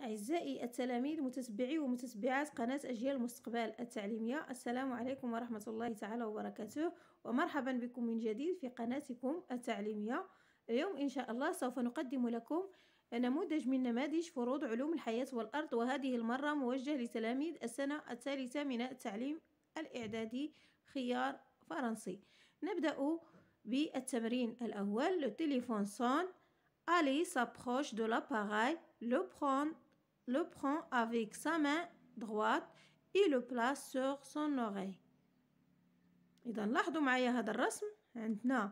أعزائي التلاميذ متتبعي ومتتبعات قناة أجيال المستقبل التعليمية السلام عليكم ورحمة الله تعالى وبركاته ومرحبا بكم من جديد في قناتكم التعليمية اليوم إن شاء الله سوف نقدم لكم نموذج من نماذج فروض علوم الحياة والأرض وهذه المرة موجه لتلاميذ السنة الثالثة من التعليم الإعدادي خيار فرنسي نبدأ بالتمرين الأول لو سون Allez s'approche de l'appareil, le prendre le prend avec sa main droite et le place sur son oreille. et dans l'ardo rasme, on le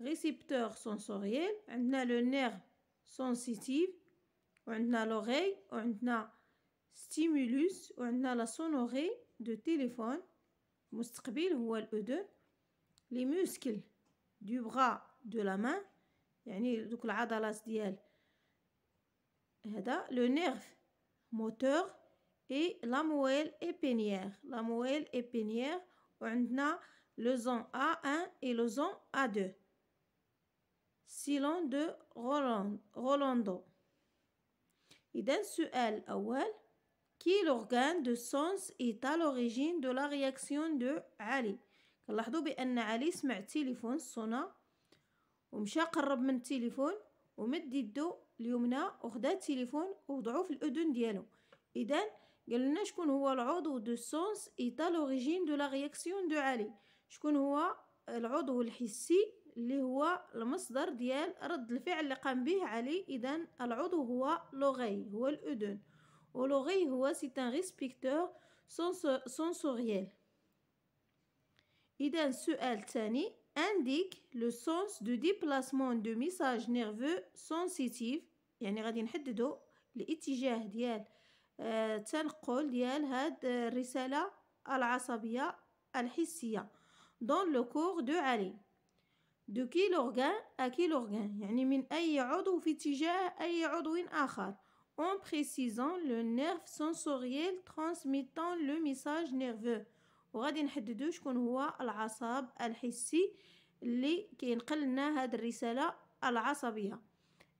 récepteur sensoriel a le nerf sensitif sensitive a l'oreille le stimulus a la sonorée de téléphone le هو les muscles du bras de la main يعني دوك العضلات ديال le nerf moteur et la moelle épinière. La moelle épinière, on a le son A1 et le son A2. Silence de Rolando. Identique sur elle, qui est l'organe de sens est à l'origine de la réaction de Ali. Quand la double le téléphone sonne. se le téléphone, اليمنى وخدا التليفون ووضعو في الاذن ديالو اذا قالوا لنا شكون هو العضو دو سونس ايتا لوريجين دو لا رياكسيون دو علي شكون هو العضو الحسي اللي هو المصدر ديال رد الفعل اللي قام به علي اذا العضو هو لوغي هو الاذن ولوغي هو سي ان ريسبيكتور سنسوريال اذا السؤال الثاني indique le sens du déplacement de messages nerveux sensitifs يعني غادي نحددو الاتجاه ديال تنقل آه، التنقل ديال هاد الرسالة العصبية الحسية دون لو كور دو علي دو كي اورغان ا كيل يعني من اي عضو في اتجاه اي عضو اخر اون précisant لو نيرف sensoriel ترانسميتون لو ميساج نيرفو وغادي نحددو شكون هو العصب الحسي اللي كينقل لنا هاد الرساله العصبيه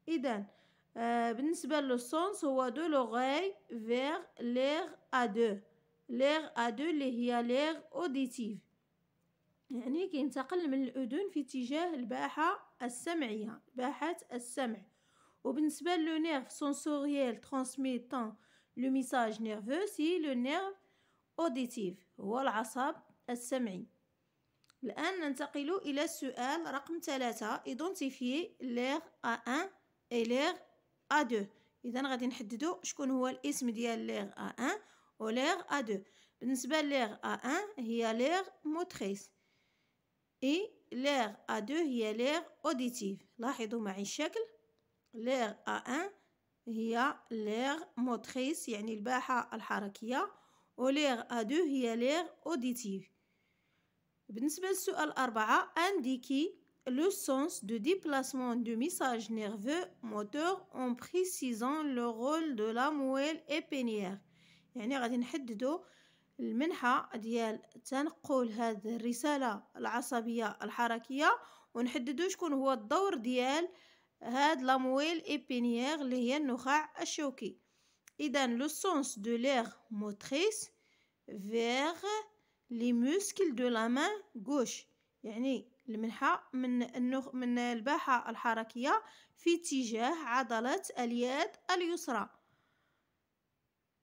اذا آه بالنسبة للصونس هو دو لوغاي فيغ ليغ أدو ليغ أدو اللي هي ليغ أوديتيف يعني كينتقل من الأذن في اتجاه الباحة السمعية باحة السمع وبالنسبة لو نيرف سونسوريال ترانسميتان لو ميساج نيرفو سي لو نيرف أوديتيف هو العصب السمعي الآن ننتقل إلى السؤال رقم ثلاثة إيدونتيفي ليغ أ أن إي ليغ أدو إذا غادي نحددو شكون هو الاسم ديال ليغ أ أن أو ليغ أ دو بالنسبة ليغ أ أن هي ليغ موتخيس إي ليغ أ دو هي ليغ أوديتيف لاحظوا معي الشكل ليغ أ أن هي ليغ موتخيس يعني الباحة الحركية أو ليغ أ دو هي ليغ أوديتيف بالنسبة للسؤال أربعة أنديكي le sens de déplacement du message nerveux moteur en précisant le rôle de la moelle épinière يعني غادي نحددوا المنحة ديال تنقل هذه الرسالة العصبية الحركية ونحددوا شكون هو الدور ديال هاد لامويل ابينيير اللي هي النخاع الشوكي إذن لو سونس دو لير موتريس فيغ لي موسكل دو لا غوش يعني المنحة من النخ من الباحة الحركية في اتجاه عضلة اليد اليسرى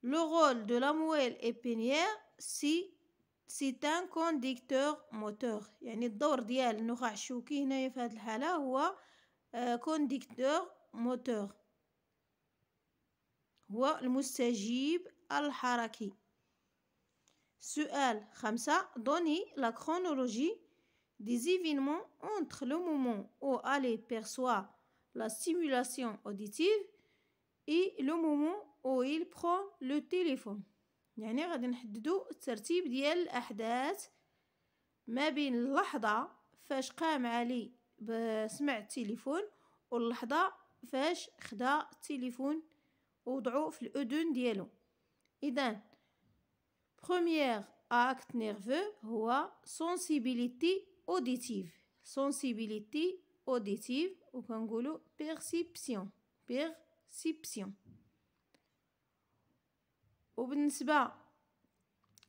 Le rôle de la moelle épinière سي c'est un conducteur moteur يعني الدور ديال النخاع الشوكي هنايا في هذه الحالة هو كونديكتور آه، موتور هو المستجيب الحركي سؤال خمسة دوني لا كرونولوجي des événements entre le moment où Ali perçoit la stimulation auditive et le moment où il prend le téléphone يعني غادي نحددوا الترتيب ديال الاحداث ما بين اللحظه فاش قام علي بسمع التليفون واللحظه فاش خدا التليفون ووضعو في الاذن ديالو اذا بروميير اكت نيرفو هو سونسيبيليتي اوديتيف سونسيبيليتي اوديتيف وكنقولوا بيرسيبسيون بيرسيبسيون وبالنسبه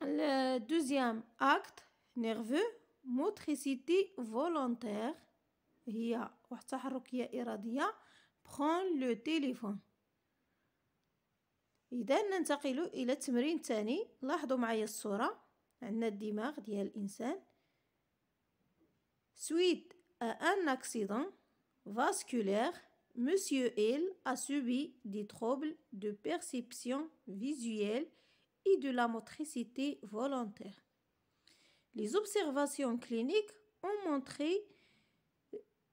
للدوزيام اكت نيرفو موتريسيتي فولونتير هي واحد التحركيه اراديه برون لو تيليفون اذا ننتقل الى التمرين الثاني لاحظوا معايا الصوره عندنا الدماغ ديال الانسان Suite à un accident vasculaire, Monsieur Hill a subi des troubles de perception visuelle et de la motricité volontaire. Les observations cliniques ont montré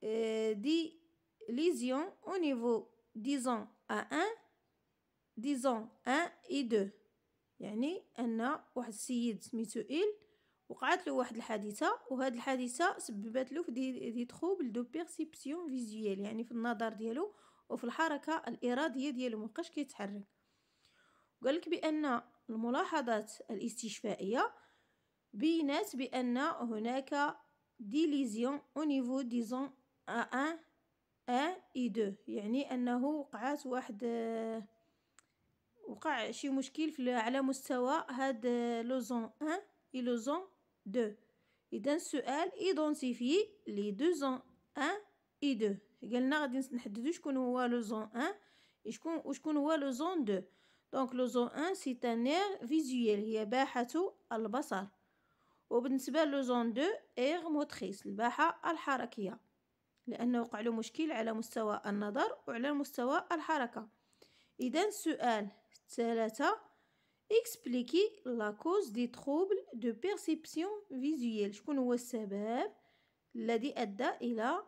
euh, des lésions au niveau 10 ans 1, disons 1 et 2. وقعت له واحد الحادثه وهاد الحادثه سببت له في دي, دي تروبل دو بيرسيبسيون فيزيال يعني في النظر ديالو وفي الحركه الاراديه ديالو مابقاش كيتحرك قال لك بان الملاحظات الاستشفائيه بينات بان هناك ديليزيون او نيفو ديزون ان ان اي دو يعني انه وقعات واحد وقع شي مشكل على مستوى هاد لوزون ان اي لوزون دو اذا السؤال ايدونتيفي لي دو زون ان اي دو قالنا غادي نحددو شكون هو لو زون ان شكون وشكون هو لو زون دو دونك لو زون ان سي تانير فيزويل هي باحة البصر وبالنسبة لو زون دو ايغ موتريس الباحة الحركية لأنه وقع له مشكل على مستوى النظر وعلى مستوى الحركة إذا السؤال ثلاثة expliquer la cause des troubles de perception visuelle Je lady السبب الذي أدى إلى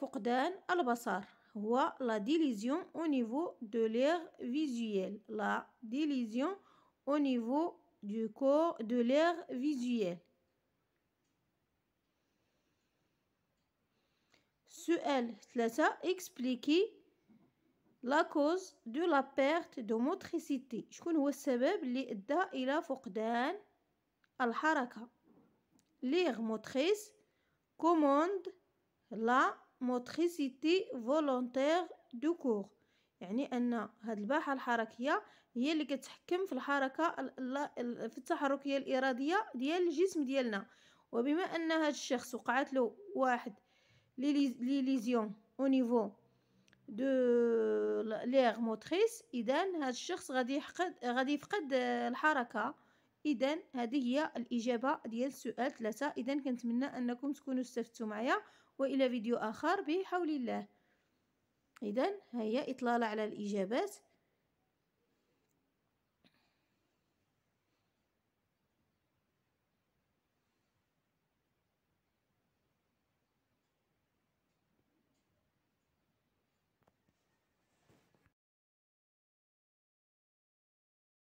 فقدان البصر هو la délision au niveau de l'air visuel la délision au niveau du corps de l'air visuel سؤال expliquer لا كوز دو لا بيرت دو موتريسيتي شكون هو السبب اللي ادى الى فقدان الحركه ليغ موتريس كوموند لا موتريسيتي فولونتير دو كور يعني ان هاد الباحه الحركيه هي اللي كتحكم في الحركه في التحركيه الاراديه ديال الجسم ديالنا وبما ان هاد الشخص وقعت له واحد لي ليزيون او نيفو دو ليغ موتريس اذا هذا الشخص غادي يفقد غادي يفقد الحركه اذا هذه هي الاجابه ديال سؤال 3 اذا كنتمنى انكم تكونوا استفدتوا معايا والى فيديو اخر بحول الله اذا هي اطلاله على الاجابات